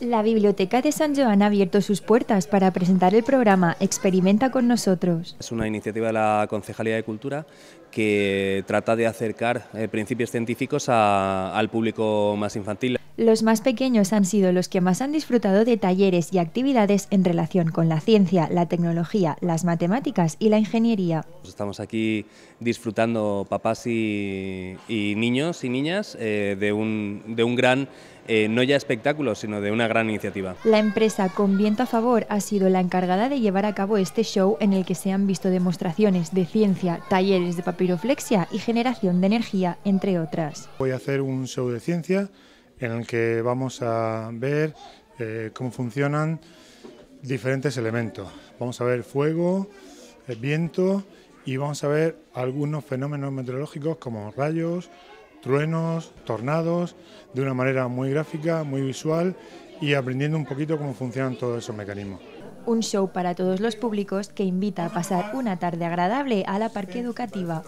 La Biblioteca de San Joan ha abierto sus puertas para presentar el programa Experimenta con nosotros. Es una iniciativa de la Concejalía de Cultura que trata de acercar eh, principios científicos al público más infantil. Los más pequeños han sido los que más han disfrutado de talleres y actividades en relación con la ciencia, la tecnología, las matemáticas y la ingeniería. Pues estamos aquí disfrutando papás y, niños y niñas eh, de, un, de un gran eh, no ya espectáculos, sino de una gran iniciativa. La empresa Con Viento a Favor ha sido la encargada de llevar a cabo este show en el que se han visto demostraciones de ciencia, talleres de papiroflexia y generación de energía, entre otras. Voy a hacer un show de ciencia en el que vamos a ver eh, cómo funcionan diferentes elementos. Vamos a ver fuego, eh, viento y vamos a ver algunos fenómenos meteorológicos como rayos, truenos, tornados, de una manera muy gráfica, muy visual y aprendiendo un poquito cómo funcionan todos esos mecanismos. Un show para todos los públicos que invita a pasar una tarde agradable a la parque educativa